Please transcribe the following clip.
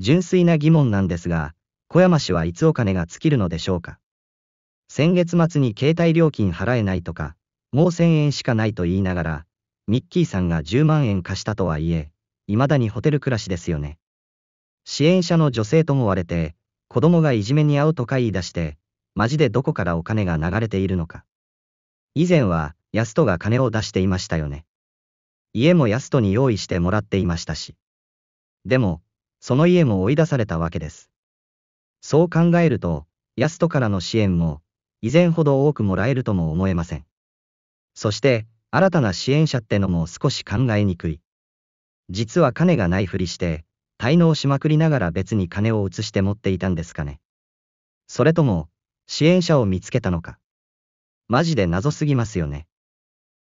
純粋な疑問なんですが、小山氏はいつお金が尽きるのでしょうか。先月末に携帯料金払えないとか、もう1000円しかないと言いながら、ミッキーさんが10万円貸したとはいえ、未だにホテル暮らしですよね。支援者の女性とも割れて、子供がいじめに遭うとか言い出して、マジでどこからお金が流れているのか。以前は、安人が金を出していましたよね。家も安人に用意してもらっていましたし。でも、その家も追い出されたわけです。そう考えると、ヤストからの支援も、以前ほど多くもらえるとも思えません。そして、新たな支援者ってのも少し考えにくい。実は金がないふりして、滞納しまくりながら別に金を移して持っていたんですかね。それとも、支援者を見つけたのか。マジで謎すぎますよね。